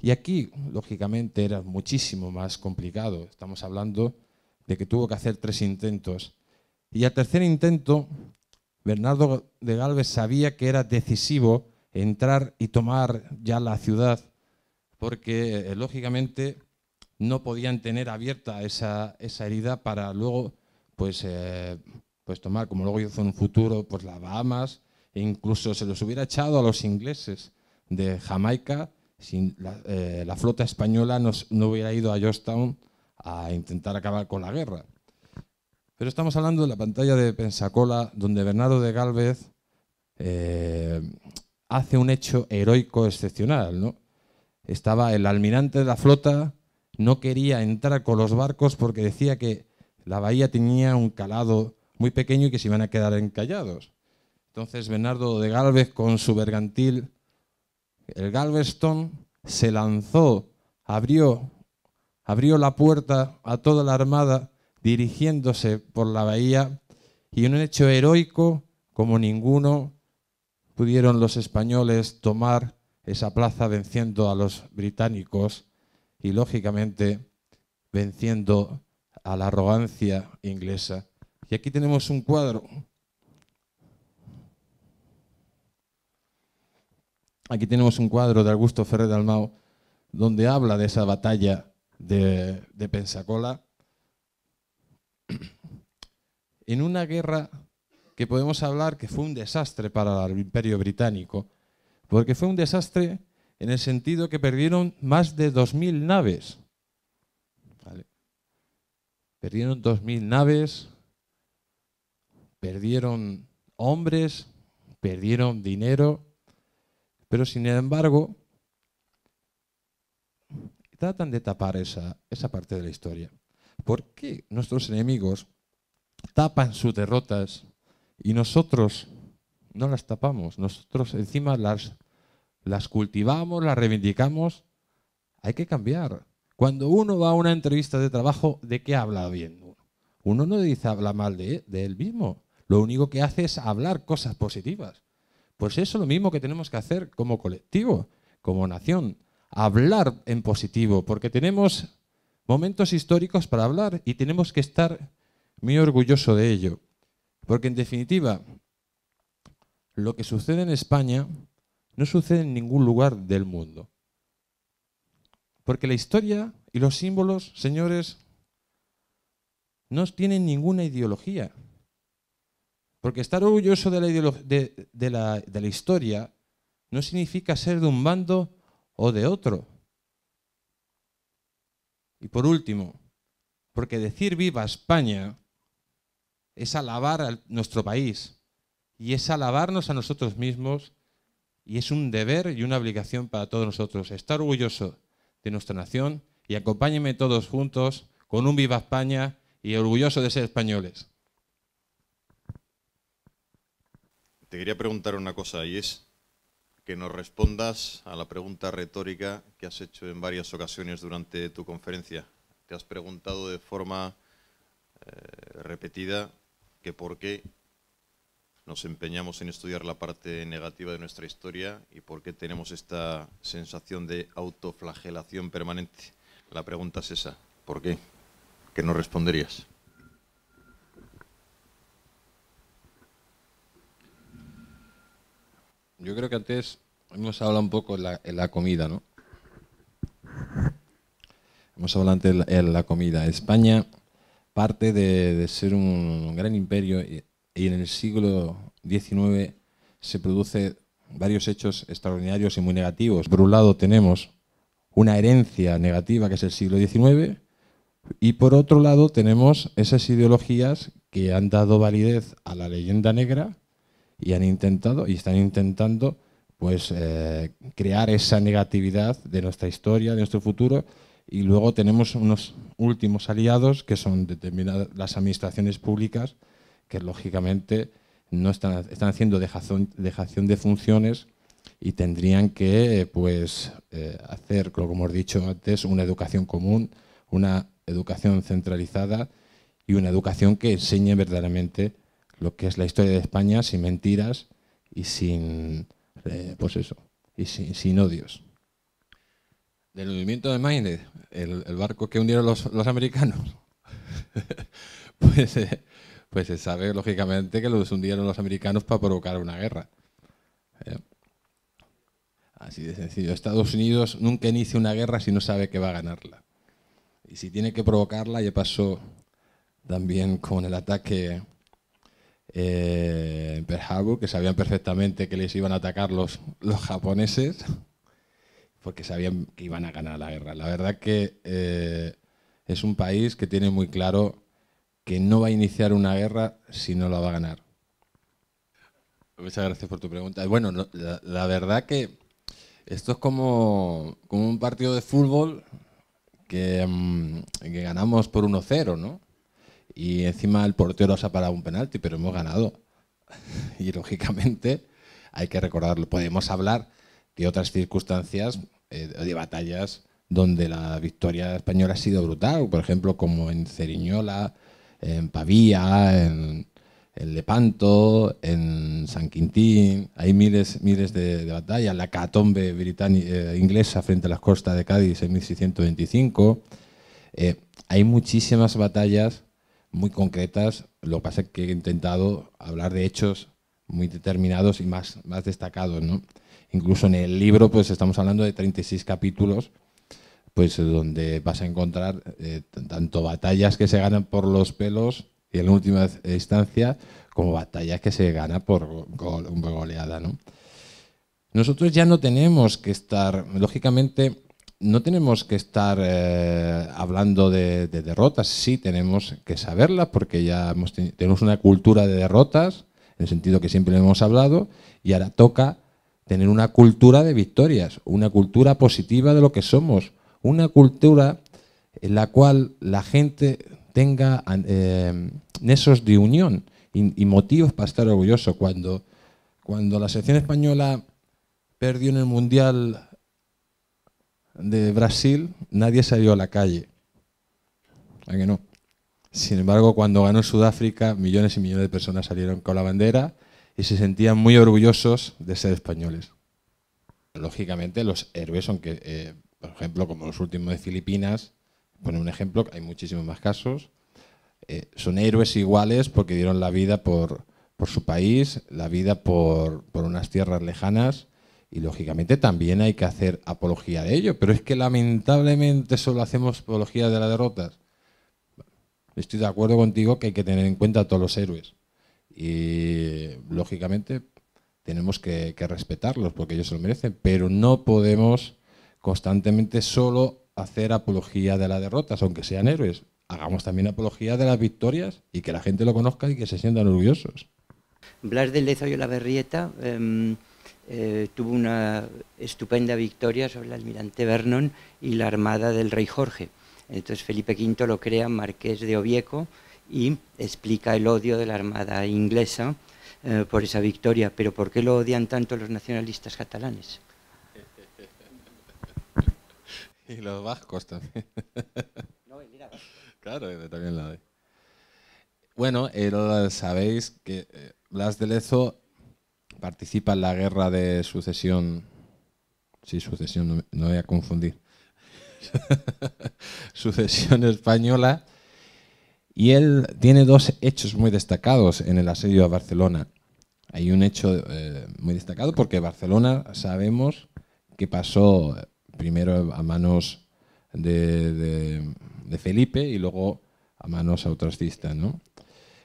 Y aquí, lógicamente, era muchísimo más complicado. Estamos hablando de que tuvo que hacer tres intentos. Y al tercer intento, Bernardo de Galvez sabía que era decisivo entrar y tomar ya la ciudad porque eh, lógicamente no podían tener abierta esa, herida para luego pues, eh, pues tomar, como luego hizo en un futuro, pues las Bahamas, e incluso se los hubiera echado a los ingleses de Jamaica, si la, eh, flota española nos, no hubiera ido a Georgetown a intentar acabar con la guerra. Pero estamos hablando de la pantalla de Pensacola, donde Bernardo de Galvez hace un hecho heroico excepcional, ¿no? estaba el almirante de la flota, no quería entrar con los barcos porque decía que la bahía tenía un calado muy pequeño y que se iban a quedar encallados. Entonces Bernardo de Galvez con su bergantil, el Galveston, se lanzó, abrió, abrió la puerta a toda la armada dirigiéndose por la bahía y un hecho heroico como ninguno pudieron los españoles tomar esa plaza venciendo a los británicos y, lógicamente, venciendo a la arrogancia inglesa. Y aquí tenemos un cuadro. Aquí tenemos un cuadro de Augusto Ferrer Dalmau donde habla de esa batalla de Pensacola en una guerra que podemos hablar que fue un desastre para el imperio británico, porque fue un desastre en el sentido que perdieron más de 2.000 naves. Perdieron 2.000 naves, perdieron hombres, perdieron dinero, pero sin embargo tratan de tapar esa, esa parte de la historia. ¿Por qué nuestros enemigos tapan sus derrotas y nosotros no las tapamos? Nosotros encima las las cultivamos, las reivindicamos. Hay que cambiar. Cuando uno va a una entrevista de trabajo, ¿de qué habla bien uno? Uno no dice habla mal de, él mismo. Lo único que hace es hablar cosas positivas. Pues eso es lo mismo que tenemos que hacer como colectivo, como nación. Hablar en positivo, porque tenemos momentos históricos para hablar y tenemos que estar muy orgulloso de ello. Porque en definitiva, lo que sucede en España no sucede en ningún lugar del mundo. Porque la historia y los símbolos, señores, no tienen ninguna ideología. Porque estar orgulloso de la, la, historia no significa ser de un bando o de otro. Y por último, porque decir viva España es alabar a nuestro país y es alabarnos a nosotros mismos y es un deber y una obligación para todos nosotros estar orgulloso de nuestra nación y acompáñenme todos juntos con un viva España y orgulloso de ser españoles. Te quería preguntar una cosa y es que nos respondas a la pregunta retórica que has hecho en varias ocasiones durante tu conferencia. Te has preguntado de forma eh, repetida que por qué nos empeñamos en estudiar la parte negativa de nuestra historia y por qué tenemos esta sensación de autoflagelación permanente. La pregunta es esa, ¿por qué? ¿Qué nos responderías? Yo creo que antes hemos hablado un poco en la, comida, ¿no? Hemos hablado antes de la, comida. España parte de ser un gran imperio eh, y en el siglo XIX se producen varios hechos extraordinarios y muy negativos. Por un lado tenemos una herencia negativa que es el siglo XIX y por otro lado tenemos esas ideologías que han dado validez a la leyenda negra y han intentado y están intentando pues eh, crear esa negatividad de nuestra historia, de nuestro futuro y luego tenemos unos últimos aliados que son determinadas las administraciones públicas que lógicamente no están, haciendo dejación, dejación de funciones y tendrían que pues, eh, hacer, como hemos dicho antes, una educación común, una educación centralizada y una educación que enseñe verdaderamente lo que es la historia de España sin mentiras y sin, eh, pues eso, y sin, odios. Del movimiento de Maine, el, barco que hundieron los, americanos. pues eh, pues se sabe lógicamente que los hundieron los americanos para provocar una guerra. ¿eh? Así de sencillo. Estados Unidos nunca inicia una guerra si no sabe que va a ganarla. Y si tiene que provocarla, ya pasó también con el ataque eh, en Pearl Harbor, que sabían perfectamente que les iban a atacar los, los japoneses, porque sabían que iban a ganar la guerra. La verdad que eh, es un país que tiene muy claro que no va a iniciar una guerra si no la va a ganar. Muchas gracias por tu pregunta. Bueno, la, verdad que esto es como, como, un partido de fútbol que, mm, ganamos por 1-0, ¿no? Y encima el portero se ha parado un penalti, pero hemos ganado. y lógicamente hay que recordarlo. Podemos hablar de otras circunstancias, eh, de batallas donde la victoria española ha sido brutal, por ejemplo, como en Ceriñola, en Pavía, en, Lepanto, en San Quintín, hay miles, miles de, batallas, la catombe eh, inglesa frente a las costas de Cádiz en 1625. Eh, hay muchísimas batallas muy concretas, lo que pasa es que he intentado hablar de hechos muy determinados y más, más destacados. ¿no? Incluso en el libro pues estamos hablando de 36 capítulos pues donde vas a encontrar eh, tanto batallas que se ganan por los pelos y en última instancia, como batallas que se gana por go goleada. ¿no? Nosotros ya no tenemos que estar, lógicamente, no tenemos que estar eh, hablando de, derrotas, sí tenemos que saberlas porque ya tenemos una cultura de derrotas, en el sentido que siempre hemos hablado, y ahora toca tener una cultura de victorias, una cultura positiva de lo que somos, una cultura en la cual la gente tenga eh, nexos de unión y, motivos para estar orgulloso. Cuando, cuando la selección española perdió en el Mundial de Brasil, nadie salió a la calle. que no? Sin embargo, cuando ganó Sudáfrica, millones y millones de personas salieron con la bandera y se sentían muy orgullosos de ser españoles. Lógicamente, los héroes, son que... Eh, por ejemplo, como los últimos de Filipinas, pone un ejemplo, hay muchísimos más casos, eh, son héroes iguales porque dieron la vida por, su país, la vida por, unas tierras lejanas y lógicamente también hay que hacer apología de ello, pero es que lamentablemente solo hacemos apología de las derrotas. Estoy de acuerdo contigo que hay que tener en cuenta a todos los héroes y lógicamente tenemos que, que respetarlos porque ellos se lo merecen, pero no podemos constantemente solo hacer apología de las derrotas, aunque sean héroes. Hagamos también apología de las victorias y que la gente lo conozca y que se sientan orgullosos. Blas de Lezo y la Berrieta em, eh, tuvo una estupenda victoria sobre el almirante Vernon y la armada del rey Jorge. Entonces Felipe V lo crea marqués de Ovieco y explica el odio de la armada inglesa eh, por esa victoria. Pero ¿por qué lo odian tanto los nacionalistas catalanes? Y los vascos también. No, mira. Claro, también la doy. Bueno, él sabéis que Las eh, Blas de Lezo participa en la guerra de sucesión. Sí, sucesión, no, me voy a confundir. sucesión española. Y él tiene dos hechos muy destacados en el asedio a Barcelona. Hay un hecho eh, muy destacado porque Barcelona sabemos que pasó primero a manos de, Felipe y luego a manos otros ¿no?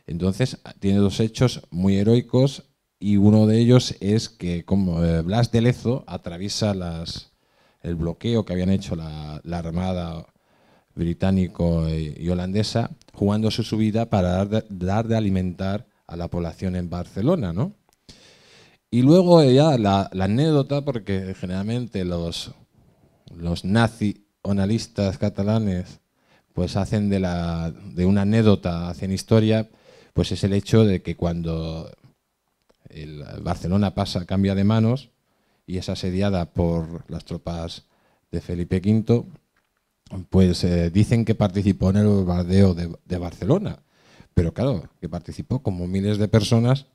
Entonces tiene dos hechos muy heroicos y uno de ellos es que como eh, Blas de Lezo atraviesa el bloqueo que habían hecho la, Armada británico y, holandesa jugándose su vida para dar de, alimentar a la población en Barcelona. Y luego ya la, la anécdota, porque generalmente los los nazi nacionalistas catalanes pues hacen de, la, de una anécdota, hacen historia, pues es el hecho de que cuando el Barcelona pasa, cambia de manos y es asediada por las tropas de Felipe V, pues eh, dicen que participó en el bombardeo de, de, Barcelona. Pero claro, que participó, como miles de personas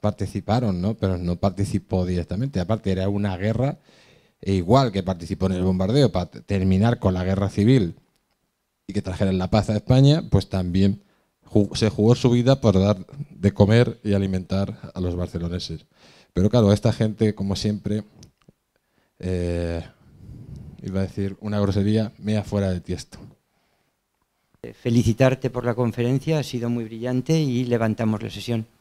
participaron, ¿no? Pero no participó directamente. Aparte, era una guerra e igual que participó en el bombardeo para terminar con la guerra civil y que trajeran la paz a España, pues también se jugó su vida por dar de comer y alimentar a los barceloneses. Pero claro, esta gente, como siempre, eh, iba a decir una grosería, mea fuera de tiesto. Felicitarte por la conferencia, ha sido muy brillante y levantamos la sesión.